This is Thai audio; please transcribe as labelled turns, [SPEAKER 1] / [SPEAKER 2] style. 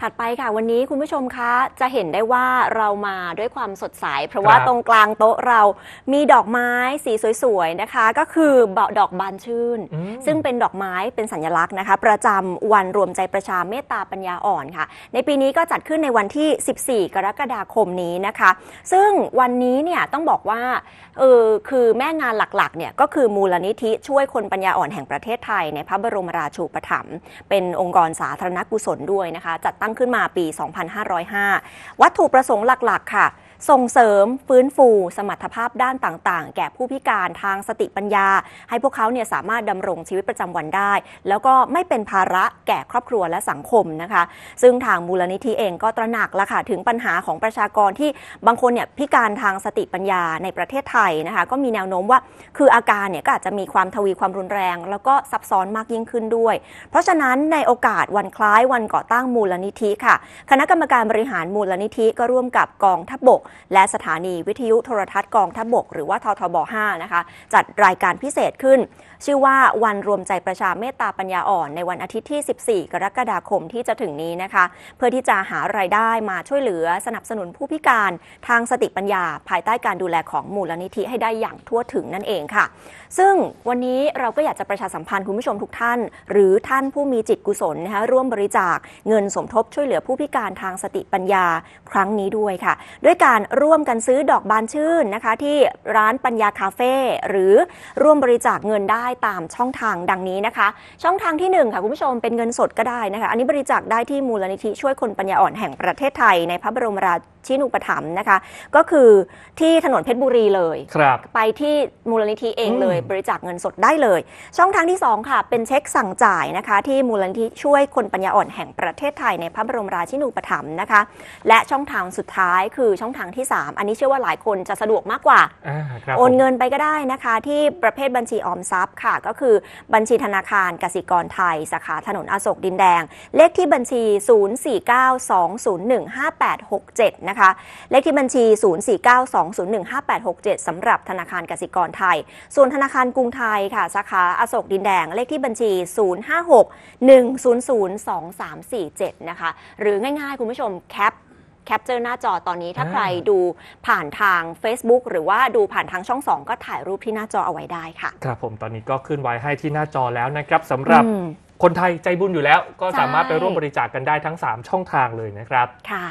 [SPEAKER 1] ถัดไปค่ะวันนี้คุณผู้ชมคะจะเห็นได้ว่าเรามาด้วยความสดใสเพราะว่าตรงกลางโต๊ะเรามีดอกไม้สีสวยๆนะคะ ก็คือดอกบานชื่น ซึ่งเป็นดอกไม้เป็นสัญลักษณ์นะคะ ประจำวันรวมใจประชาเมตตาปัญญาอ่อนค่ะ ในปีนี้ก็จัดขึ้นในวันที่ 14 กรกฎาคมนี้นะคะ ซึ่งวันนี้เนี่ยต้องบอกว่าเออคือแม่งานหลักๆเนี่ยก็คือมูลนิธิช่วยคนปัญญาอ่อนแห่งประเทศไทยในพระบรมราชูปถัมภ์เป็นองค์กรสาธารณกุศลด้วยนะคะจัดตั้งั้งขึ้นมาปี 2505 วัตถุประสงค์หลักๆ ค่ะส่งเสริมฟื้นฟู สมรรถภาพด้านต่างๆ แก่ผู้พิการทางสติปัญญา ให้พวกเขาเนี่ยสามารถดำรงชีวิตประจำวันได้ แล้วก็ไม่เป็นภาระแก่ครอบครัวและสังคมนะคะซึ่งทางมูลนิธิเองก็ตระหนักละค่ะ ถึงปัญหาของประชากรที่บางคนเนี่ยพิการทางสติปัญญาในประเทศไทยนะคะก็มีแนวโน้มว่า คืออาการเนี่ยก็อาจจะมีความทวีความรุนแรง แล้วก็ซับซ้อนมากยิ่งขึ้นด้วย เพราะฉะนั้นในโอกาสวันคล้ายวันก่อตั้งมูลนิธิค่ะ คณะกรรมการบริหารมูลนิธิ ก็ร่วมกับกองทัพบกและสถานีวิทยุโทรทัศน์กองทัพบกหรือว่าททบ 5 นะคะจัดรายการพิเศษขึ้น ชื่อว่าวันรวมใจประชาเมตตาปัญญาอ่อนในวันอาทิตย์ที่ 14 กรกฎาคมที่จะถึงนี้นะคะ เพื่อที่จะหารายได้มาช่วยเหลือสนับสนุนผู้พิการทางสติปัญญา ภายใต้การดูแลของมูลนิธิให้ได้อย่างทั่วถึงนั่นเองค่ะ ซึ่งวันนี้เราก็อยากจะประชาสัมพันธ์คุณผู้ชมทุกท่าน หรือท่านผู้มีจิตกุศลนะคะร่วมบริจาคเงินสมทบช่วยเหลือผู้พิการทางสติปัญญาครั้งนี้ด้วยค่ะ ด้วยการการร่วมกันซื้อดอกบานชื่นนะคะ ที่ร้านปัญญาคาเฟ่หรือร่วมบริจาคเงินได้ตามช่องทางดังนี้นะคะ ช่องทางที่1ค่ะ คุณผู้ชมเป็นเงินสดก็ได้นะคะ อันนี้บริจาคได้ที่มูลนิธิช่วยคนปัญญาอ่อนแห่งประเทศไทยในพระบรมราชชินุปถัมภ์นะคะ ก็คือที่ถนนเพชรบุรีเลยครับไปที่มูลนิธิเองเลยบริจาคเงินสดได้เลย ช่องทางที่2ค่ะเป็นเช็คสั่งจ่ายนะคะ ที่มูลนิธิช่วยคนปัญญาอ่อนแห่งประเทศไทยในพระบรมราชินูปถัมภ์นะคะ และช่องทางสุดท้ายคือช่องทางที่ 3 อันนี้เชื่อว่าหลายคนจะสะดวกมากกว่า โอนเงินไปก็ได้นะคะที่ประเภทบัญชีออมทรัพย์ค่ะ ก็คือบัญชีธนาคารกสิกรไทยสาขาถนนอโศกดินแดง เลขที่บัญชี 049201586 7นะคะเลขที่บัญชี 0492015867 สำหรับธนาคารกสิกรไทย ส่วนธนาคารกรุงไทย ค่ะสาขาอโศกดินแดง เลขที่บัญชี 0561002347นะคะ หรือง่ายๆคุณผู้ชมแคปแคปเจอร์หน้าจอตอนนี้ถ้าใครดูผ่านทาง Facebook หรือว่าดูผ่านทางช่อง 2 ก็ถ่ายรูปที่หน้าจอเอาไว้ได้ค่ะ ครับผมตอนนี้ก็ขึ้นไว้ให้ที่หน้าจอแล้วนะครับสำหรับคนไทยใจบุญอยู่แล้ว ก็สามารถไปร่วมบริจาคกกันได้ทั้ง3ช่องทางเลยนะครับ ค่ะ